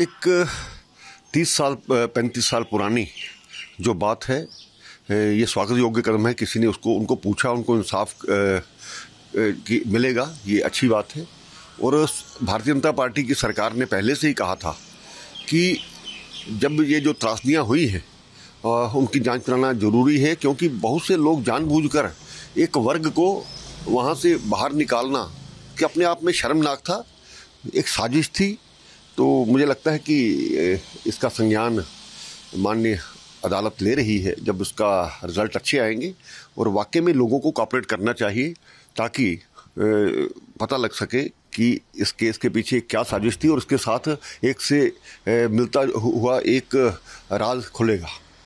एक तीस साल पैंतीस साल पुरानी जो बात है ये स्वागत योग्य कदम है किसी ने उसको उनको पूछा उनको इंसाफ मिलेगा ये अच्छी बात है और भारतीय जनता पार्टी की सरकार ने पहले से ही कहा था कि जब ये जो त्रासदियाँ हुई हैं उनकी जांच कराना ज़रूरी है क्योंकि बहुत से लोग जानबूझकर एक वर्ग को वहाँ से बाहर निकालना कि अपने आप में शर्मनाक था एक साजिश थी तो मुझे लगता है कि इसका संज्ञान माननीय अदालत ले रही है जब उसका रिजल्ट अच्छे आएंगे और वाकई में लोगों को कॉपरेट करना चाहिए ताकि पता लग सके कि इस केस के पीछे क्या साजिश थी और उसके साथ एक से मिलता हुआ एक राज खुलेगा